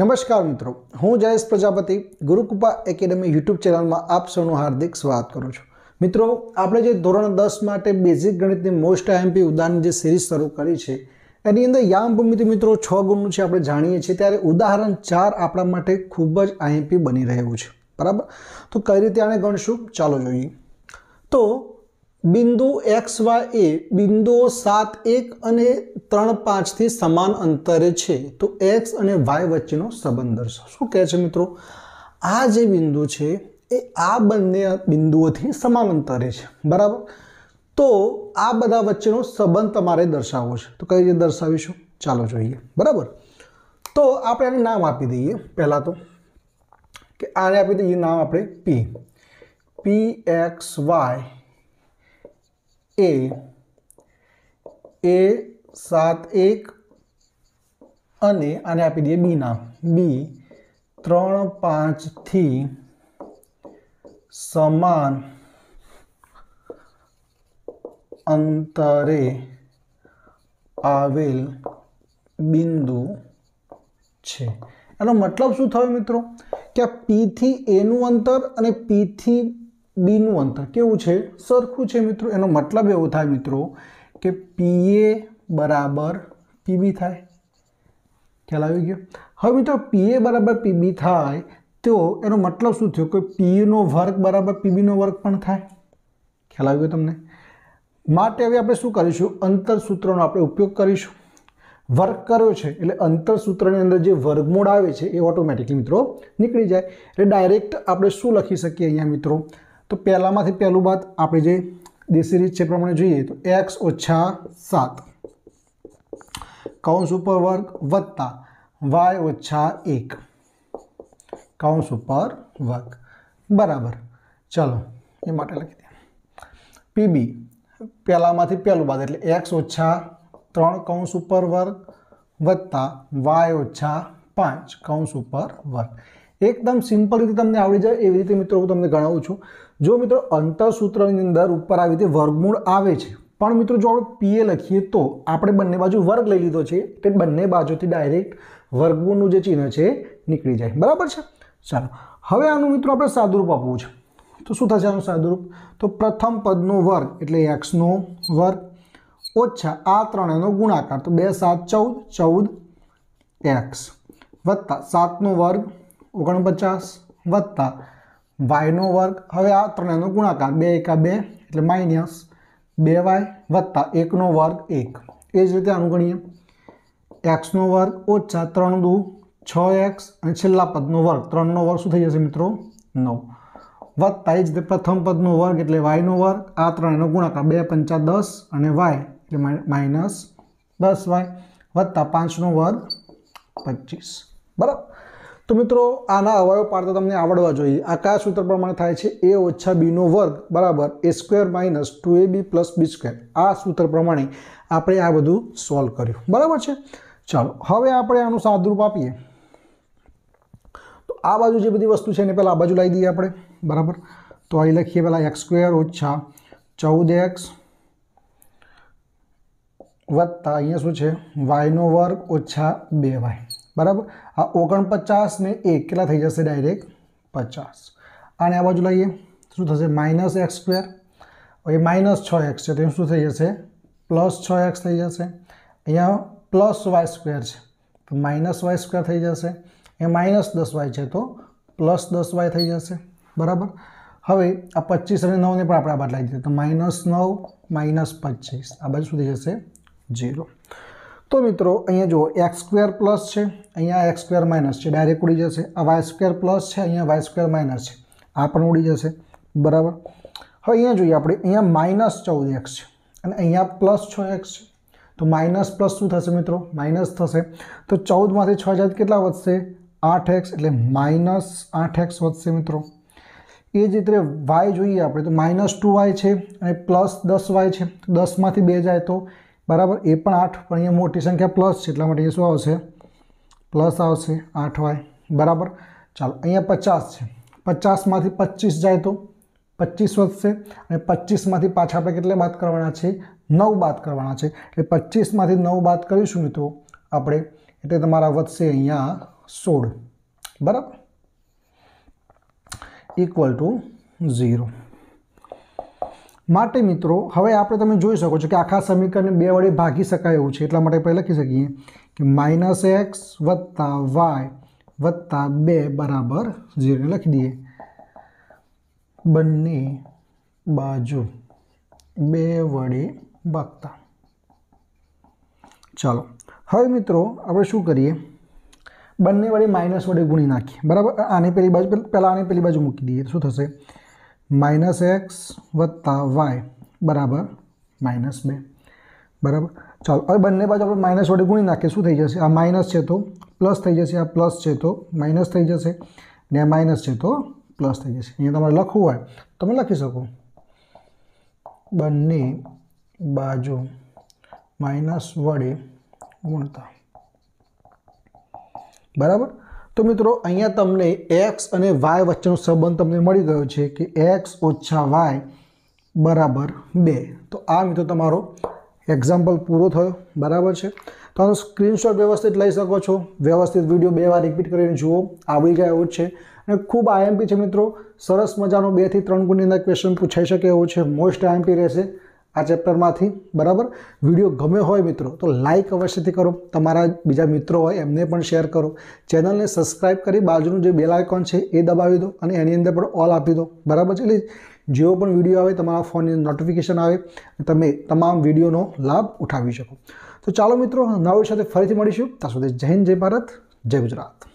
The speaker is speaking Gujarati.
નમસ્કાર મિત્રો હું જયેશ પ્રજાપતિ ગુરુકૃપા એકેડેમી યુટ્યુબ ચેનલમાં આપ સૌનું હાર્દિક સ્વાગત કરું છું મિત્રો આપણે જે ધોરણ દસ માટે બેઝિક ગણિતની મોસ્ટ આઈએમપી ઉદાહરણ જે સિરીઝ શરૂ કરી છે એની અંદર યામ ભૂમિતિ મિત્રો છ ગુણનું છે આપણે જાણીએ છીએ ત્યારે ઉદાહરણ ચાર આપણા માટે ખૂબ જ આઈએમપી બની રહેવું છે બરાબર તો કઈ રીતે આને ગણશું ચાલો જોઈએ તો બિંદુ એક્સ વાય એ બિંદુઓ સાત એક અને ત્રણ પાંચથી સમાન અંતરે છે તો એક્સ અને વાય વચ્ચેનો સંબંધ દર્શાવ શું કહે છે મિત્રો આ જે બિંદુ છે એ આ બંને બિંદુઓથી સમાન અંતરે છે બરાબર તો આ બધા વચ્ચેનો સંબંધ તમારે દર્શાવવો છે તો કઈ રીતે દર્શાવીશું ચાલો જોઈએ બરાબર તો આપણે આને નામ આપી દઈએ પહેલાં તો કે આને આપી દઈએ નામ આપણે પી પી એક્સ વાય એ એ સાત એક અને આને આપી દઈએ બી નામ બી ત્રણ પાંચથી સમાન અંતરે આવેલ બિંદુ છે એનો મતલબ શું થયો મિત્રો કે આ પીથી એનું અંતર અને પીથી બીનું અંતર કેવું છે સરખું છે મિત્રો એનો મતલબ એવો થાય મિત્રો કે પીએ બરાબર પીબી થાય ખ્યાલ આવી ગયો હવે મિત્રો પીએ બરાબર પીબી થાય તો એનો મતલબ શું થયો કે પીએનો વર્ગ બરાબર પીબીનો વર્ગ પણ થાય ખ્યાલ આવી ગયો તમને માટે હવે આપણે શું કરીશું અંતર સૂત્રનો આપણે ઉપયોગ કરીશું વર્ક કર્યો છે એટલે અંતર સૂત્રની અંદર જે વર્ગમૂળ આવે છે એ ઓટોમેટિકલી મિત્રો નીકળી જાય એટલે ડાયરેક્ટ આપણે શું લખી શકીએ અહીંયા મિત્રો तो पहला में पहलू बात आप जो डीसीरीज है प्रमाण जुए तो एक्स ओछा सात कौन सुपर वर्ग वत्ता वाय ओछा एक कौन सुपर वर्ग बराबर चलो ये मैं लिख दिया पीबी पहला में पहलू बात एट एक्स ओछा तरण कौन सुपर वर्ग वत्ता वाय ओछा पांच कौन सुपर वर्ग એકદમ સિમ્પલ રીતે તમને આવડી જાય એવી રીતે મિત્રો હું તમને ગણાવું છું જો મિત્રો અંતરસૂત્રની અંદર ઉપર આવી રીતે વર્ગમૂળ આવે છે પણ મિત્રો જો આપણે પીએ લખીએ તો આપણે બંને બાજુ વર્ગ લઈ લીધો છે તે બંને બાજુથી ડાયરેક્ટ વર્ગમૂળનું જે ચિહ્ન છે નીકળી જાય બરાબર છે ચાલો હવે આનું મિત્રો આપણે સાદુરૂપ આપવું છે તો શું થશે આનું સાદુરૂપ તો પ્રથમ પદનો વર્ગ એટલે એક્સનો વર્ગ ઓછા આ ત્રણેનો ગુણાકાર તો બે સાત ચૌદ ચૌદ એક્સ વત્તા સાતનો વર્ગ ઓગણપચાસ વત્તા વાયનો વર્ગ હવે આ ત્રણેયનો ગુણાકાર બે એકા બે એટલે માઇનસ બે વાય વત્તા એકનો વર્ગ એક એ જ રીતે આનું એક્સનો વર્ગ ઓછા ત્રણ દુ છ એક્સ અને છેલ્લા પદનો વર્ગ ત્રણનો વર્ગ શું થઈ જશે મિત્રો નવ વત્તા એ જ રીતે પ્રથમ પદનો વર્ગ એટલે વાયનો વર્ગ આ ત્રણેયનો ગુણાકાર બે પંચા દસ અને વાય એટલે માઇનસ દસ વાય વત્તા પાંચનો વર્ગ પચીસ તો મિત્રો આના અવાયો પાડતા તમને આવડવા જોઈએ આ કયા સૂત્ર પ્રમાણે થાય છે એ ઓછા બીનો વર્ગ બરાબર A square minus two A B plus B square આ સૂત્ર પ્રમાણે આપણે આ બધું સોલ્વ કર્યું બરાબર છે ચાલો હવે આપણે આનું સાદરૂપ આપીએ તો આ બાજુ જે બધી વસ્તુ છે એને પહેલાં આ બાજુ લાવી દઈએ આપણે બરાબર તો અહીં લખીએ પહેલાં એક્સ સ્ક્વેર ઓછા ચૌદ એક્સ વત્તા અહીંયા શું છે વાયનો વર્ગ ઓછા બે વાય બરાબર આ ઓગણપચાસ ને એક કેટલા થઈ જશે ડાયરેક્ટ પચાસ અને આ બાજુ લઈએ શું થશે માઇનસ એક્સ સ્ક્વેર એ માઇનસ છ એક્સ છે તો શું થઈ જશે પ્લસ છ એક્સ થઈ જશે અહીંયા પ્લસ વાય સ્ક્વેર છે તો માઇનસ વાય સ્ક્વેર થઈ જશે એ માઇનસ દસ વાય છે તો પ્લસ દસ વાય થઈ જશે બરાબર હવે આ પચીસ અને નવને પણ આપણે આ બાદ લાવી તો માઇનસ નવ માઇનસ પચીસ આ બાજુ શું થઈ જશે ઝીરો તો મિત્રો અહીંયા જુઓ એક્સ સ્ક્વેર પ્લસ છે અહીંયા એક્સ સ્ક્વેર માઇનસ છે ડાયરેક્ટ ઉડી જશે આ વાય સ્ક્વેર પ્લસ છે અહીંયા વાય સ્ક્વેર માઇનસ છે આ પણ ઉડી જશે બરાબર હવે અહીંયા જોઈએ આપણે અહીંયા માઇનસ ચૌદ એક્સ છે અને અહીંયા પ્લસ છ એક્સ છે તો માઇનસ પ્લસ શું થશે મિત્રો માઇનસ થશે તો ચૌદમાંથી છ હજાર કેટલા વધશે આઠ એક્સ એટલે માઇનસ આઠ એક્સ વધશે મિત્રો એ જ રીતે વાય જોઈએ આપણે તો માઇનસ ટુ વાય છે અને પ્લસ દસ વાય છે તો દસમાંથી બે જાય તો બરાબર એ પણ આઠ પણ અહીંયા મોટી સંખ્યા પ્લસ છે એટલા માટે એ શું આવશે પ્લસ આવશે આઠ વાય બરાબર ચાલો અહીંયા પચાસ છે પચાસમાંથી પચીસ જાય તો પચીસ વધશે અને પચીસમાંથી પાછા આપણે કેટલે બાદ કરવાના છે નવ બાદ કરવાના છે એટલે પચીસમાંથી નવ બાદ કરીશું મિત્રો આપણે એટલે તમારા વધશે અહીંયા સોળ બરાબર ઇક્વલ ટુ ઝીરો માટે મિત્રો હવે આપણે તમે જોઈ શકો છો કે આખા સમીકરણને બે વડે ભાગી શકાય એવું છે એટલા માટે આપણે લખી શકીએ કે માઇનસ એક્સ વત્તા વાય વત્તા બે બરાબર ઝીરો લખી દઈએ બંને બાજુ બે વડે ભાગતા ચાલો હવે મિત્રો આપણે શું કરીએ બંને વડે માઇનસ વડે ગુણી નાખીએ બરાબર આની પેલી બાજુ પહેલાં આની પેલી બાજુ મૂકી દઈએ શું થશે -x + y = -2 बराबर चलो अब बनने बाजू अपन माइनस વડે ગુણી નાખે શું થઈ જશે આ માઈનસ છે તો પ્લસ થઈ જશે આ પ્લસ છે તો માઈનસ થઈ જશે ને માઈનસ છે તો પ્લસ થઈ જશે અહીંયા તમારે લખવું હોય તમે લખી શકો બનની બાજુ માઈનસ વડે ગુણતા બરાબર તો મિત્રો અહીંયા તમને એક્સ અને વાય વચ્ચેનો સંબંધ તમને મળી ગયો છે કે એક્સ ઓછા વાય બરાબર બે તો આ મિત્રો તમારો એક્ઝામ્પલ પૂરો થયો બરાબર છે તમે સ્ક્રીનશોટ વ્યવસ્થિત લઈ શકો છો વ્યવસ્થિત વિડીયો બે વાર રિપીટ કરીને જુઓ આવી જાય એવું છે અને ખૂબ આઈએમપી છે મિત્રો સરસ મજાનો બેથી ત્રણ ગુણની અંદર ક્વેશ્ચન પૂછાઈ શકે એવું છે મોસ્ટ આઈએમપી રહેશે આ ચેપ્ટરમાંથી બરાબર વિડીયો ગમે હોય મિત્રો તો લાઇક અવશ્યથી કરો તમારા બીજા મિત્રો હોય એમને પણ શેર કરો ચેનલને સબસ્ક્રાઇબ કરી બાજુનું જે બેલ આઇકોન છે એ દબાવી દો અને એની અંદર પણ ઓલ આપી દો બરાબર છે એટલે જેવો પણ વિડીયો આવે તમારા ફોનની નોટિફિકેશન આવે તમે તમામ વિડીયોનો લાભ ઉઠાવી શકો તો ચાલો મિત્રો નવી સાથે ફરીથી મળીશું ત્યાં સુધી જય હિન્દ જય ભારત જય ગુજરાત